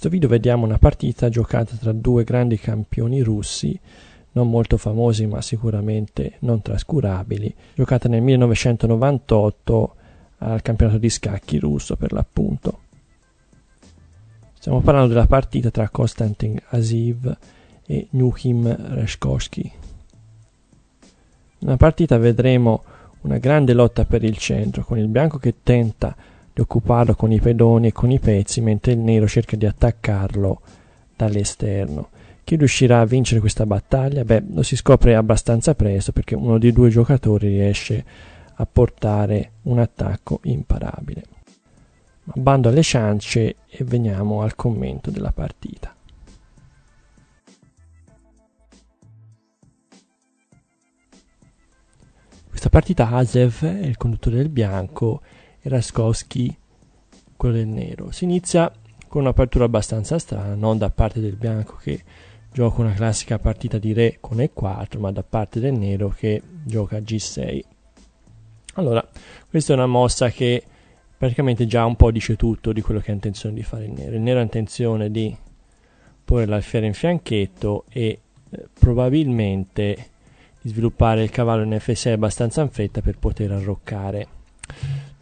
questo video vediamo una partita giocata tra due grandi campioni russi, non molto famosi ma sicuramente non trascurabili, giocata nel 1998 al campionato di scacchi russo per l'appunto. Stiamo parlando della partita tra Konstantin Asiv e Nukhim Reshkovsky. Nella partita vedremo una grande lotta per il centro, con il bianco che tenta di occuparlo con i pedoni e con i pezzi mentre il nero cerca di attaccarlo dall'esterno. Chi riuscirà a vincere questa battaglia? Beh, lo si scopre abbastanza presto perché uno dei due giocatori riesce a portare un attacco imparabile. Ma bando alle ciance e veniamo al commento della partita. Questa partita Asev è il conduttore del bianco Raskowski, quello del nero. Si inizia con un'apertura abbastanza strana, non da parte del bianco che gioca una classica partita di re con E4, ma da parte del nero che gioca G6. Allora, questa è una mossa che praticamente già un po' dice tutto di quello che ha intenzione di fare il nero. Il nero ha intenzione di porre l'alfiere in fianchetto e eh, probabilmente di sviluppare il cavallo in F6 abbastanza in fretta per poter arroccare.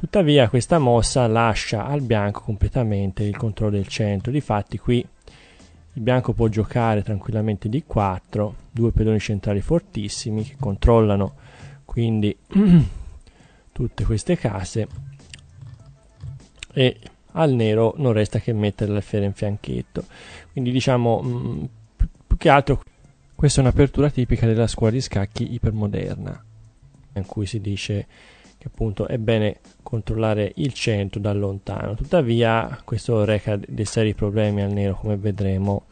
Tuttavia questa mossa lascia al bianco completamente il controllo del centro, difatti qui il bianco può giocare tranquillamente di 4, due pedoni centrali fortissimi che controllano quindi tutte queste case e al nero non resta che mettere l'alfiere in fianchetto. Quindi diciamo mh, mm, più che altro questa è un'apertura tipica della scuola di scacchi ipermoderna in cui si dice che appunto è bene controllare il centro da lontano. Tuttavia questo reca dei seri problemi al nero come vedremo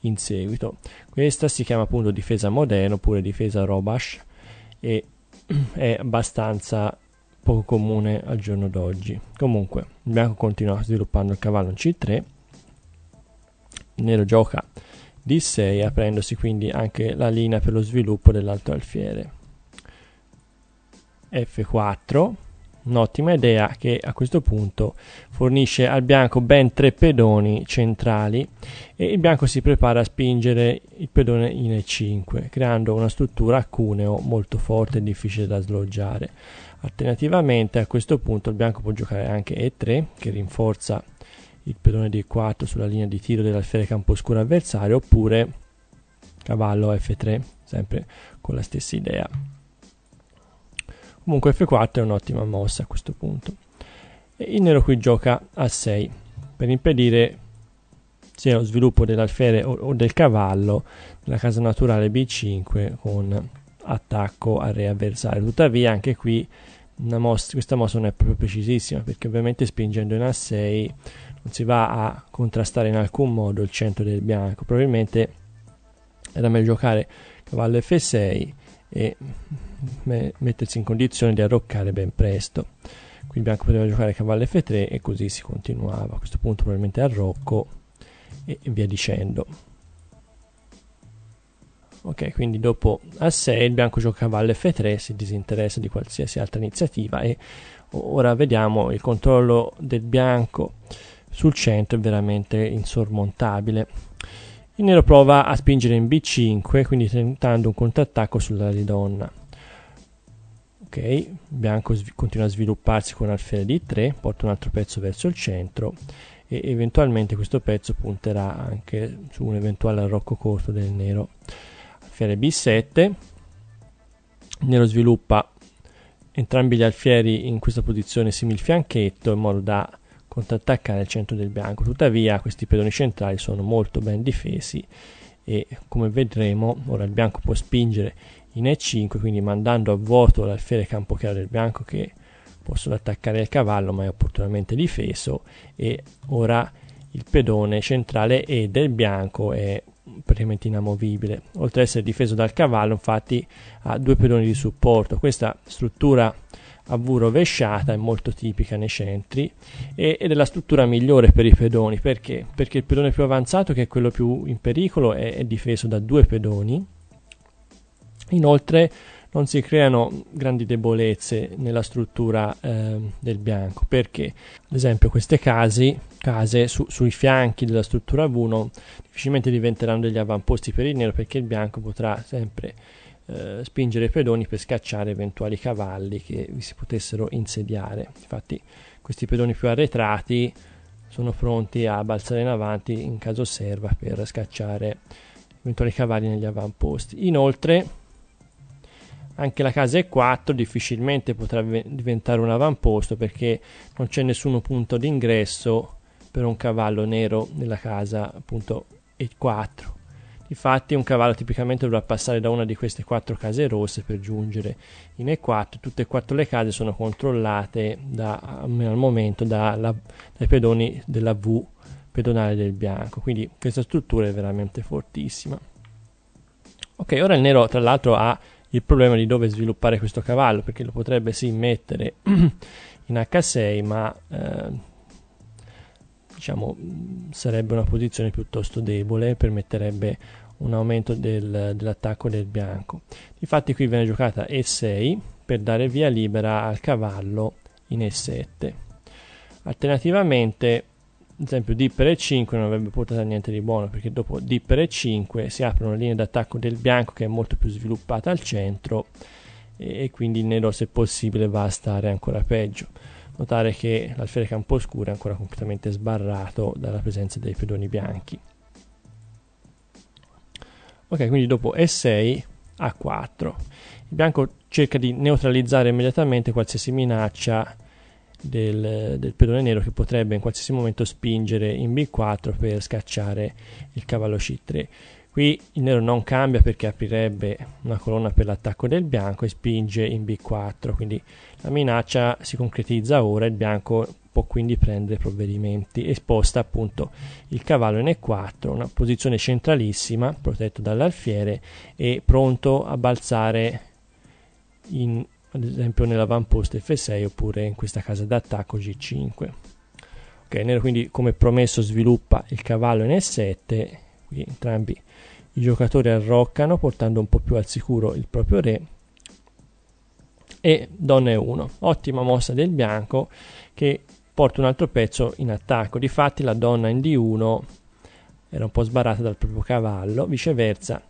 in seguito. Questa si chiama appunto difesa moderna oppure difesa Robash e è abbastanza poco comune al giorno d'oggi. Comunque il bianco continua sviluppando il cavallo in C3, il nero gioca D6 aprendosi quindi anche la linea per lo sviluppo dell'alto alfiere. F4 un'ottima idea che a questo punto fornisce al bianco ben tre pedoni centrali e il bianco si prepara a spingere il pedone in E5 creando una struttura a cuneo molto forte e difficile da sloggiare. Alternativamente a questo punto il bianco può giocare anche E3 che rinforza il pedone di E4 sulla linea di tiro dell'alfiere camposcuro avversario oppure cavallo F3 sempre con la stessa idea. Comunque F4 è un'ottima mossa a questo punto. E il nero qui gioca a 6 per impedire sia lo sviluppo dell'alfiere o, o del cavallo nella casa naturale B5 con attacco al re avversario. Tuttavia anche qui mossa, questa mossa non è proprio precisissima perché ovviamente spingendo in A6 non si va a contrastare in alcun modo il centro del bianco. Probabilmente era meglio giocare cavallo F6 e mettersi in condizione di arroccare ben presto. Qui il Bianco poteva giocare cavallo F3 e così si continuava. A questo punto probabilmente arrocco e via dicendo. Ok, quindi dopo A6 il bianco gioca cavallo F3, si disinteressa di qualsiasi altra iniziativa e ora vediamo il controllo del bianco sul centro è veramente insormontabile il nero prova a spingere in B5, quindi tentando un contrattacco sulla ridonna. Ok, bianco sv- continua a svilupparsi con alfiere d 3, porta un altro pezzo verso il centro e eventualmente questo pezzo punterà anche su un eventuale arrocco corto del nero. Alfiere B7, il nero sviluppa entrambi gli alfieri in questa posizione simil fianchetto in modo da contrattaccare il centro del bianco. Tuttavia questi pedoni centrali sono molto ben difesi e come vedremo ora il bianco può spingere in E5 quindi mandando a vuoto l'alfiere campo chiaro del bianco che può solo attaccare il cavallo ma è opportunamente difeso e ora il pedone centrale E del bianco è praticamente inamovibile. Oltre ad essere difeso dal cavallo infatti ha due pedoni di supporto. Questa struttura a V rovesciata è molto tipica nei centri e, ed è la struttura migliore per i pedoni perché? Perché il pedone più avanzato, che è quello più in pericolo, è, è difeso da due pedoni. Inoltre non si creano grandi debolezze nella struttura eh, del bianco perché ad esempio queste case, case su, sui fianchi della struttura V 1 difficilmente diventeranno degli avamposti per il nero perché il bianco potrà sempre eh, spingere i pedoni per scacciare eventuali cavalli che vi si potessero insediare. Infatti questi pedoni più arretrati sono pronti a balzare in avanti in caso serva per scacciare eventuali cavalli negli avamposti. Inoltre anche la casa E4 difficilmente potrà diventare un avamposto perché non c'è nessun punto d'ingresso per un cavallo nero nella casa appunto E4 Infatti un cavallo tipicamente dovrà passare da una di queste quattro case rosse per giungere in E4. Tutte e quattro le case sono controllate da, al momento da, la, dai pedoni della V pedonale del bianco. Quindi questa struttura è veramente fortissima. Ok, ora il nero tra l'altro ha il problema di dove sviluppare questo cavallo, perché lo potrebbe sì mettere in H6, ma eh, diciamo sarebbe una posizione piuttosto debole, permetterebbe un aumento del, dell'attacco del bianco. Infatti qui viene giocata E6 per dare via libera al cavallo in E7. Alternativamente, ad esempio, D per E5 non avrebbe portato a niente di buono perché dopo D per E5 si apre una linea d'attacco del bianco che è molto più sviluppata al centro e, e quindi il nero se possibile va a stare ancora peggio. Notare che l'alfiere campo scuro è ancora completamente sbarrato dalla presenza dei pedoni bianchi. Ok, quindi dopo E6 A4. Il bianco cerca di neutralizzare immediatamente qualsiasi minaccia del, del, pedone nero che potrebbe in qualsiasi momento spingere in B4 per scacciare il cavallo C3. Qui il nero non cambia perché aprirebbe una colonna per l'attacco del bianco e spinge in B4, quindi la minaccia si concretizza ora, il bianco può quindi prendere provvedimenti e sposta appunto il cavallo in E4, una posizione centralissima, protetto dall'alfiere e pronto a balzare in, ad esempio nell'avamposto F6 oppure in questa casa d'attacco G5. Ok, Nero quindi come promesso sviluppa il cavallo in E7, qui entrambi i giocatori arroccano portando un po' più al sicuro il proprio re e donna e 1. Ottima mossa del bianco che porta un altro pezzo in attacco. Difatti la donna in D1 era un po' sbarrata dal proprio cavallo, viceversa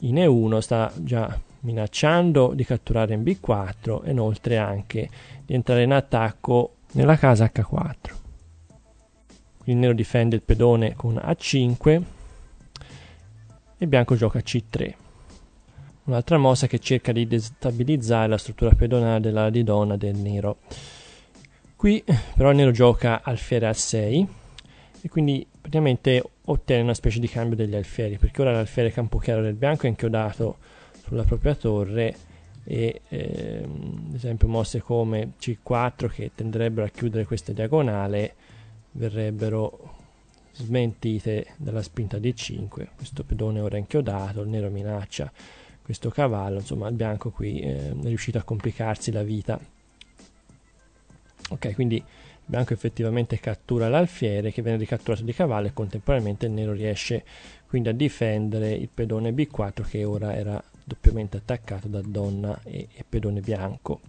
in E1 sta già minacciando di catturare in B4 e inoltre anche di entrare in attacco nella casa H4. il nero difende il pedone con A5 e bianco gioca C3. Un'altra mossa che cerca di destabilizzare la struttura pedonale della donna del nero. Qui però il nero gioca alfiere a 6 e quindi praticamente ottiene una specie di cambio degli alfieri perché ora l'alfiere campo chiaro del bianco è inchiodato sulla propria torre e ehm, ad esempio mosse come C4 che tenderebbero a chiudere questa diagonale verrebbero smentite dalla spinta D5 questo pedone ora è inchiodato il nero minaccia questo cavallo insomma il bianco qui eh, è riuscito a complicarsi la vita Ok, quindi il bianco effettivamente cattura l'alfiere che viene ricatturato di cavallo e contemporaneamente il nero riesce quindi a difendere il pedone B4 che ora era doppiamente attaccato da donna e, e pedone bianco.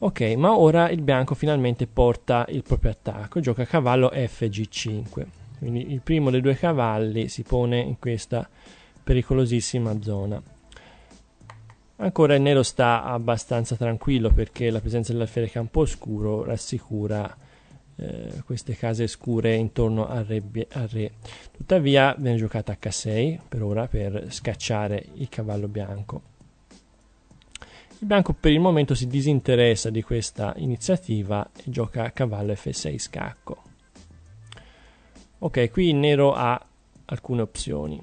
Ok, ma ora il bianco finalmente porta il proprio attacco, gioca cavallo Fg5. Quindi il primo dei due cavalli si pone in questa pericolosissima zona. Ancora il nero sta abbastanza tranquillo perché la presenza dell'alfiere campo oscuro rassicura eh, queste case scure intorno al re, al re. Tuttavia viene giocata H6 per ora per scacciare il cavallo bianco. Il bianco per il momento si disinteressa di questa iniziativa e gioca cavallo F6 scacco. Ok, qui il nero ha alcune opzioni.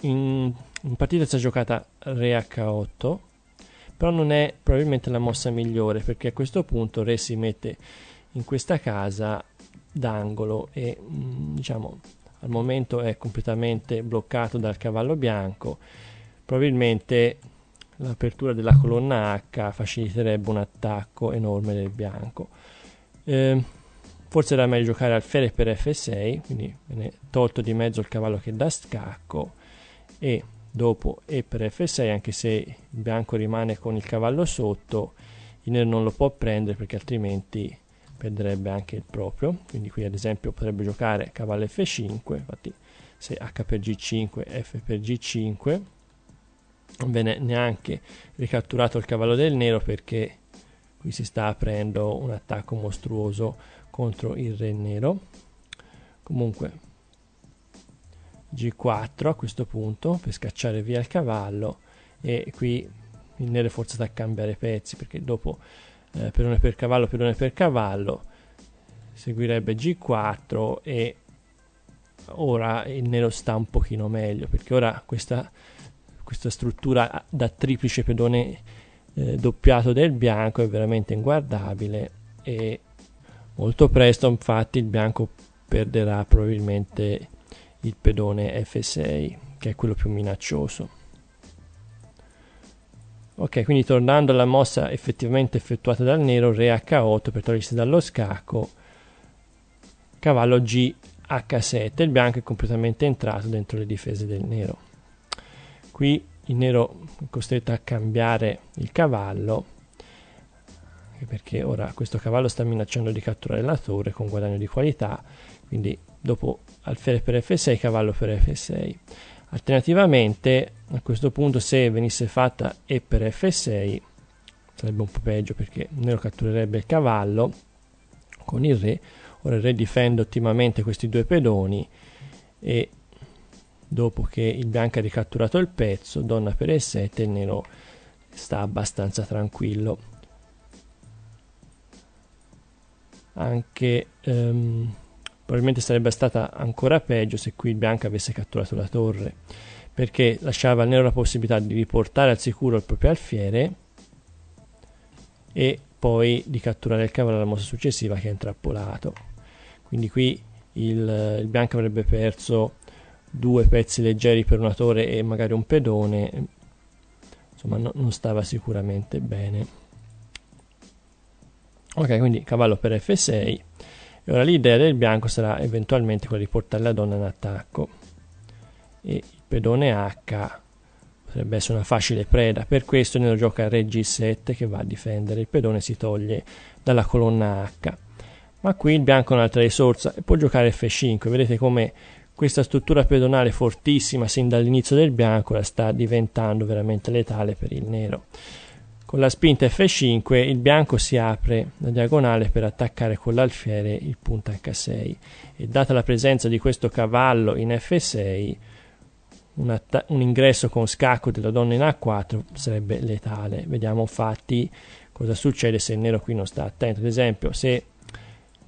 In, in partita si è giocata Re H8 però non è probabilmente la mossa migliore perché a questo punto Re si mette in questa casa d'angolo e mm, diciamo al momento è completamente bloccato dal cavallo bianco probabilmente l'apertura della colonna H faciliterebbe un attacco enorme del bianco eh, forse era meglio giocare alfiere per F6 quindi viene tolto di mezzo il cavallo che da scacco e dopo e per F6 anche se il bianco rimane con il cavallo sotto il nero non lo può prendere perché altrimenti perderebbe anche il proprio quindi qui ad esempio potrebbe giocare cavallo F5 infatti se H per G5 F per G5 non viene neanche ricatturato il cavallo del nero perché qui si sta aprendo un attacco mostruoso contro il re nero comunque G4 a questo punto per scacciare via il cavallo e qui il nero è forzato a cambiare pezzi perché dopo eh, pedone per cavallo, pedone per cavallo seguirebbe G4 e ora il nero sta un pochino meglio perché ora questa, questa struttura da triplice pedone eh, doppiato del bianco è veramente inguardabile e molto presto infatti il bianco perderà probabilmente il pedone F6 che è quello più minaccioso. Ok, quindi tornando alla mossa effettivamente effettuata dal nero, re H8 per togliersi dallo scacco, cavallo G H7, il bianco è completamente entrato dentro le difese del nero. Qui il nero è costretto a cambiare il cavallo, perché ora questo cavallo sta minacciando di catturare la torre con guadagno di qualità, quindi dopo alfiere per F6, cavallo per F6. Alternativamente, a questo punto, se venisse fatta E per F6, sarebbe un po' peggio perché nero catturerebbe il cavallo con il re. Ora il re difende ottimamente questi due pedoni e dopo che il bianco ha ricatturato il pezzo, donna per E7, il nero sta abbastanza tranquillo. Anche... Um, Probabilmente sarebbe stata ancora peggio se qui il bianco avesse catturato la torre, perché lasciava al nero la possibilità di riportare al sicuro il proprio alfiere e poi di catturare il cavallo alla mossa successiva che è intrappolato. Quindi qui il, il Bianca avrebbe perso due pezzi leggeri per una torre e magari un pedone, insomma no, non stava sicuramente bene. Ok, quindi cavallo per F6 e ora l'idea del bianco sarà eventualmente quella di portare la donna in attacco. E il pedone H potrebbe essere una facile preda, per questo nello gioca re G7 che va a difendere, il pedone si toglie dalla colonna H. Ma qui il bianco ha un'altra risorsa e può giocare F5, vedete come questa struttura pedonale fortissima sin dall'inizio del bianco la sta diventando veramente letale per il nero. Con la spinta F5 il bianco si apre la diagonale per attaccare con l'alfiere il punto H6 e data la presenza di questo cavallo in F6 un, att- un ingresso con scacco della donna in A4 sarebbe letale. Vediamo infatti cosa succede se il nero qui non sta attento. Ad esempio se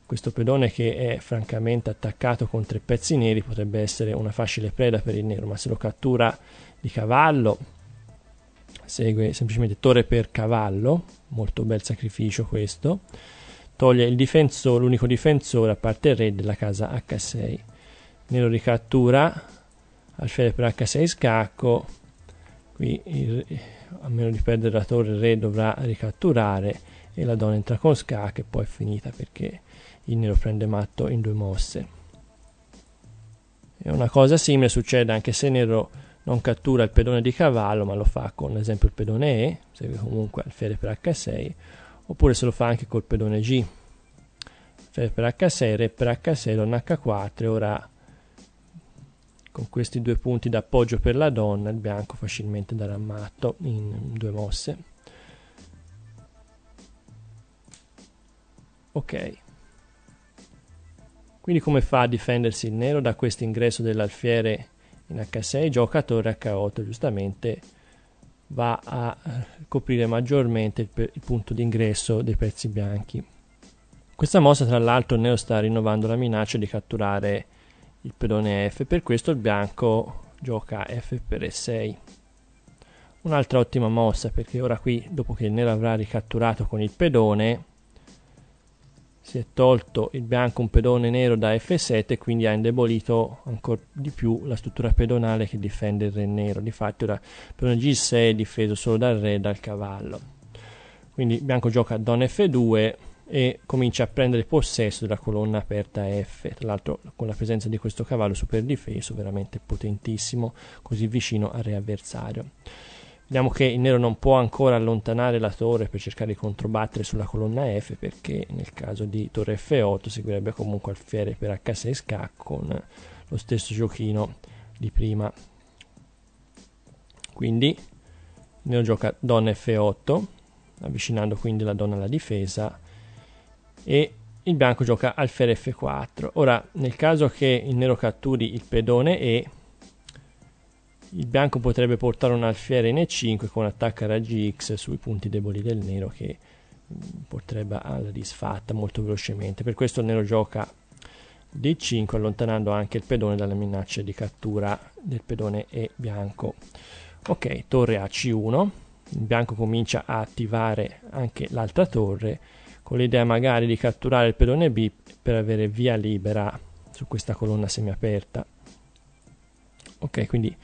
questo pedone che è francamente attaccato con tre pezzi neri potrebbe essere una facile preda per il nero, ma se lo cattura di cavallo segue semplicemente torre per cavallo, molto bel sacrificio questo, toglie il difenso, l'unico difensore a parte il re della casa H6, nero ricattura, alfiere per H6 scacco, qui il, a meno di perdere la torre il re dovrà ricatturare e la donna entra con scacco e poi è finita perché il nero prende matto in due mosse. E una cosa simile succede anche se nero non cattura il pedone di cavallo, ma lo fa con ad esempio il pedone E, segue comunque alfiere per H6, oppure se lo fa anche col pedone G, alfiere per H6, re per H6, donna H4, ora con questi due punti d'appoggio per la donna il bianco facilmente darà matto in due mosse. Ok. Quindi come fa a difendersi il nero da questo ingresso dell'alfiere in H6 gioca torre H8 giustamente va a eh, coprire maggiormente il, per, il punto d'ingresso dei pezzi bianchi questa mossa tra l'altro Neo sta rinnovando la minaccia di catturare il pedone F per questo il bianco gioca F per E6 un'altra ottima mossa perché ora qui dopo che il nero avrà ricatturato con il pedone si è tolto il bianco un pedone nero da F7 quindi ha indebolito ancora di più la struttura pedonale che difende il re nero difatti ora il pedone G6 è difeso solo dal re e dal cavallo quindi bianco gioca Don F2 e comincia a prendere possesso della colonna aperta F tra l'altro con la presenza di questo cavallo super difeso veramente potentissimo così vicino al re avversario Vediamo che il nero non può ancora allontanare la torre per cercare di controbattere sulla colonna F perché nel caso di torre F8 seguirebbe comunque alfiere per H6 scacco con lo stesso giochino di prima. Quindi il nero gioca donna F8 avvicinando quindi la donna alla difesa e il bianco gioca alfiere F4. Ora nel caso che il nero catturi il pedone E il bianco potrebbe portare un alfiere in E5 con attacca raggi X sui punti deboli del nero che mm, porterebbe alla disfatta molto velocemente. Per questo il nero gioca D5 allontanando anche il pedone dalla minaccia di cattura del pedone E bianco. Ok, torre a C1. Il bianco comincia a attivare anche l'altra torre con l'idea magari di catturare il pedone B per avere via libera su questa colonna semiaperta. Ok, quindi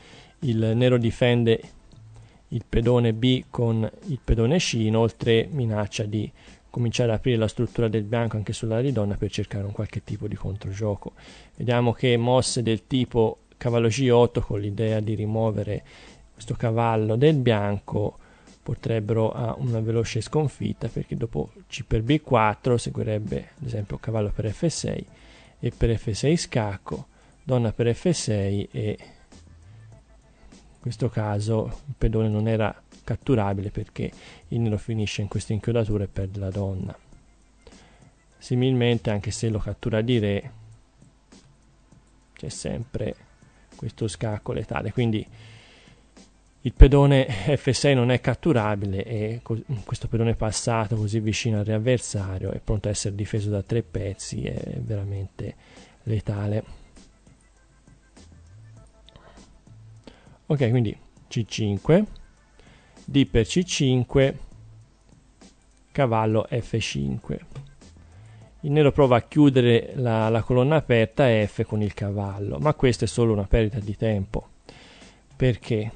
il nero difende il pedone B con il pedone C, inoltre minaccia di cominciare ad aprire la struttura del bianco anche sulla ridonna per cercare un qualche tipo di controgioco. Vediamo che mosse del tipo cavallo G8 con l'idea di rimuovere questo cavallo del bianco porterebbero a una veloce sconfitta perché dopo C per B4 seguirebbe ad esempio cavallo per F6 e per F6 scacco, donna per F6 e questo caso il pedone non era catturabile perché il nero finisce in questa inchiodatura e perde la donna. Similmente, anche se lo cattura di re, c'è sempre questo scacco letale. Quindi il pedone F6 non è catturabile e co- questo pedone passato così vicino al re avversario è pronto a essere difeso da tre pezzi, è veramente letale. ok quindi c5 d per c5 cavallo f5 il nero prova a chiudere la, la colonna aperta f con il cavallo ma questa è solo una perdita di tempo perché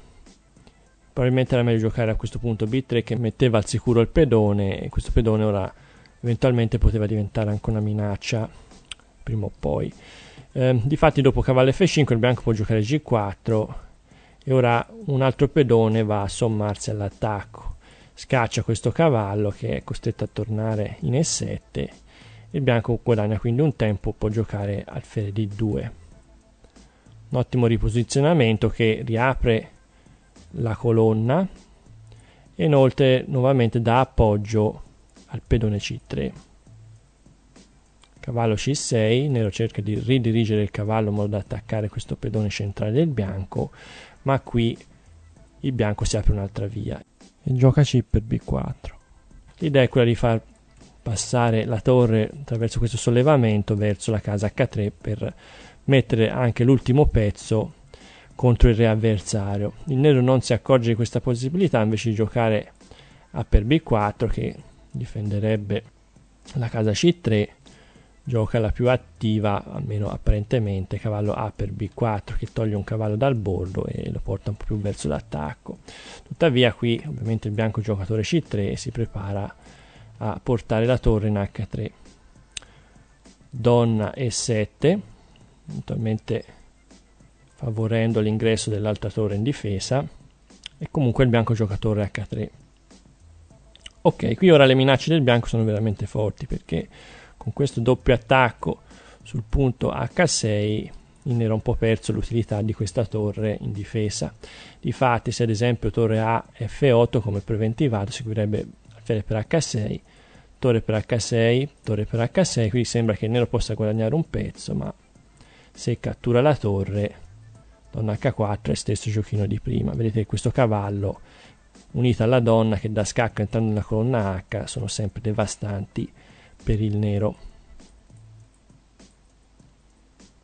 probabilmente era meglio giocare a questo punto b3 che metteva al sicuro il pedone e questo pedone ora eventualmente poteva diventare anche una minaccia prima o poi eh, difatti dopo cavallo f5 il bianco può giocare g4 e ora un altro pedone va a sommarsi all'attacco. Scaccia questo cavallo che è costretto a tornare in E7. Il bianco guadagna quindi un tempo, può giocare alfiere D2. Un ottimo riposizionamento che riapre la colonna e inoltre nuovamente dà appoggio al pedone C3. Cavallo C6, nero cerca di ridirigere il cavallo in modo da attaccare questo pedone centrale del bianco, ma qui il bianco si apre un'altra via e gioca C per B4. L'idea è quella di far passare la torre attraverso questo sollevamento verso la casa H3 per mettere anche l'ultimo pezzo contro il re avversario. Il nero non si accorge di questa possibilità, invece di giocare A per B4 che difenderebbe la casa C3 gioca la più attiva, almeno apparentemente, cavallo A per B4 che toglie un cavallo dal bordo e lo porta un po' più verso l'attacco. Tuttavia qui ovviamente il bianco giocatore C3 si prepara a portare la torre in H3. Donna E7, eventualmente favorendo l'ingresso dell'altra torre in difesa e comunque il bianco giocatore H3. Ok, qui ora le minacce del bianco sono veramente forti perché con questo doppio attacco sul punto H6 il nero ha un po' perso l'utilità di questa torre in difesa. Difatti, se ad esempio torre A F8 come preventivato, seguirebbe alfiere per H6, torre per H6, torre per H6, quindi sembra che il nero possa guadagnare un pezzo, ma se cattura la torre, donna H4 è stesso giochino di prima. Vedete questo cavallo unito alla donna che da scacco entrando nella colonna H sono sempre devastanti per il nero.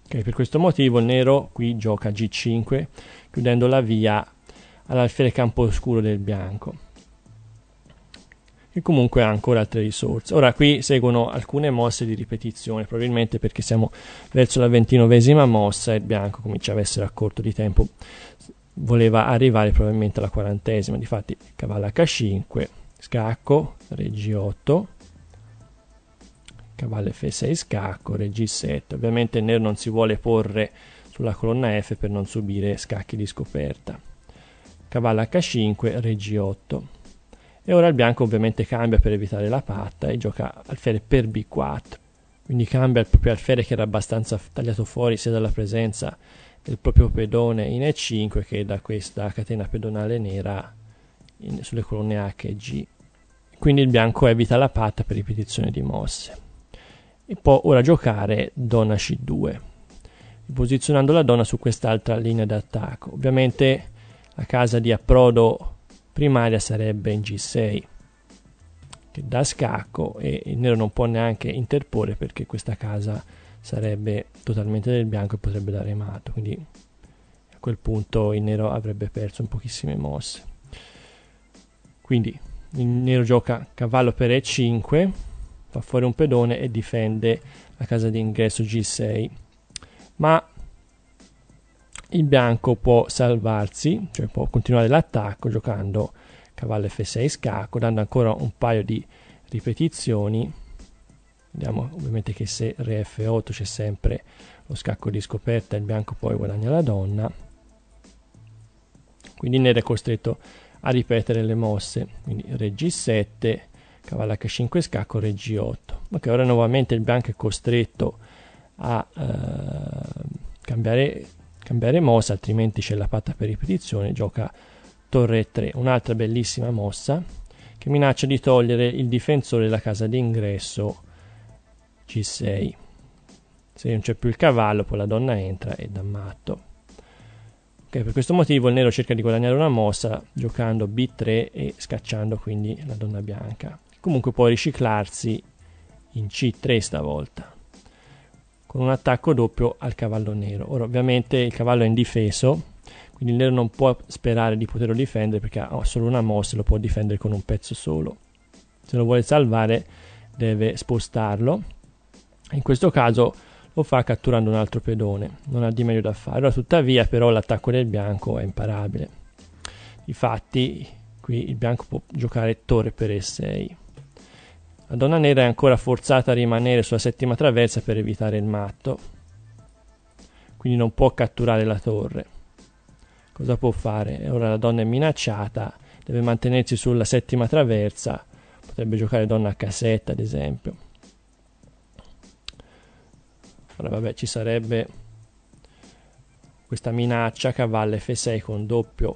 Okay, per questo motivo il nero qui gioca g5 chiudendo la via all'alfiere campo oscuro del bianco e comunque ha ancora altre risorse. Ora qui seguono alcune mosse di ripetizione, probabilmente perché siamo verso la ventinovesima mossa e il bianco comincia ad essere a corto di tempo, voleva arrivare probabilmente alla quarantesima, difatti cavallo h5, scacco, re g8, cavallo F6 scacco, re G7. Ovviamente il nero non si vuole porre sulla colonna F per non subire scacchi di scoperta. Cavallo H5, re G8. E ora il bianco ovviamente cambia per evitare la patta e gioca alfiere per B4. Quindi cambia il proprio alfiere che era abbastanza tagliato fuori sia dalla presenza del proprio pedone in E5 che da questa catena pedonale nera in, sulle colonne H e G. Quindi il bianco evita la patta per ripetizione di mosse può ora giocare donna c2 posizionando la donna su quest'altra linea d'attacco ovviamente la casa di approdo primaria sarebbe in g6 che dà scacco e il nero non può neanche interporre perché questa casa sarebbe totalmente del bianco e potrebbe dare mato quindi a quel punto il nero avrebbe perso in pochissime mosse quindi il nero gioca cavallo per e5 fa fuori un pedone e difende la casa d'ingresso G6 ma il bianco può salvarsi cioè può continuare l'attacco giocando cavallo F6 scacco dando ancora un paio di ripetizioni vediamo ovviamente che se re F8 c'è sempre lo scacco di scoperta il bianco poi guadagna la donna quindi il nero è costretto a ripetere le mosse quindi re G7 cavallo h5 scacco re g8 ok ora nuovamente il bianco è costretto a eh, cambiare, cambiare mossa altrimenti c'è la patta per ripetizione gioca torre 3 un'altra bellissima mossa che minaccia di togliere il difensore della casa d'ingresso g 6 se non c'è più il cavallo poi la donna entra e dà matto per questo motivo il nero cerca di guadagnare una mossa giocando b3 e scacciando quindi la donna bianca comunque può riciclarsi in C3 stavolta con un attacco doppio al cavallo nero. Ora ovviamente il cavallo è indifeso, quindi il nero non può sperare di poterlo difendere perché ha solo una mossa e lo può difendere con un pezzo solo. Se lo vuole salvare deve spostarlo. In questo caso lo fa catturando un altro pedone, non ha di meglio da fare. Ora, tuttavia però l'attacco del bianco è imparabile. Infatti qui il bianco può giocare torre per E6 la donna nera è ancora forzata a rimanere sulla settima traversa per evitare il matto. Quindi non può catturare la torre. Cosa può fare? Ora la donna è minacciata, deve mantenersi sulla settima traversa. Potrebbe giocare donna a casetta, ad esempio. Ora vabbè, ci sarebbe questa minaccia cavallo F6 con doppio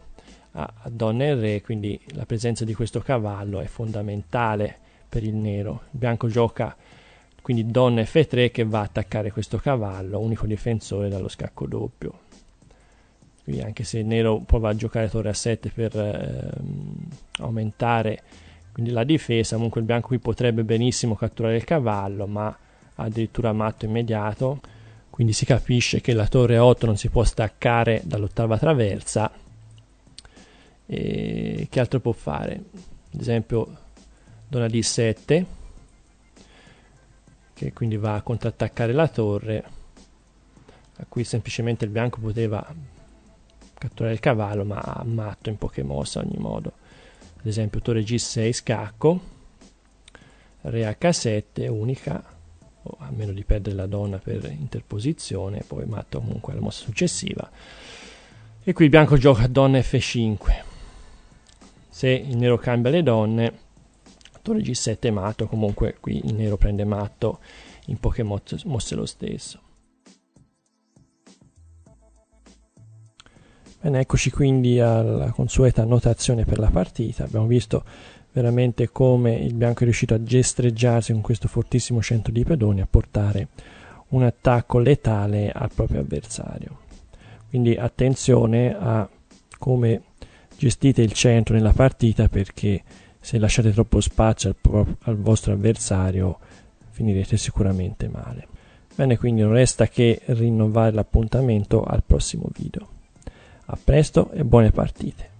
a donna e re, quindi la presenza di questo cavallo è fondamentale per il nero. Il bianco gioca quindi donna f3 che va a attaccare questo cavallo, unico difensore dallo scacco doppio. Quindi anche se il nero poi va a giocare torre a 7 per ehm, aumentare quindi la difesa, comunque il bianco qui potrebbe benissimo catturare il cavallo, ma addirittura matto immediato. Quindi si capisce che la torre 8 non si può staccare dall'ottava traversa. E che altro può fare? Ad esempio donna d7 che quindi va a contrattaccare la torre a cui semplicemente il bianco poteva catturare il cavallo ma ha matto in poche mosse ad ogni modo ad esempio torre g6 scacco re h7 unica o a meno di perdere la donna per interposizione poi matto comunque la mossa successiva e qui il bianco gioca donna f5 se il nero cambia le donne Torre G7 matto, comunque qui il nero prende matto in poche mosse lo stesso. Bene, eccoci quindi alla consueta annotazione per la partita. Abbiamo visto veramente come il bianco è riuscito a gestreggiarsi con questo fortissimo centro di pedoni a portare un attacco letale al proprio avversario. Quindi attenzione a come gestite il centro nella partita perché se lasciate troppo spazio al, pro- al vostro avversario finirete sicuramente male. Bene, quindi non resta che rinnovare l'appuntamento al prossimo video. A presto e buone partite!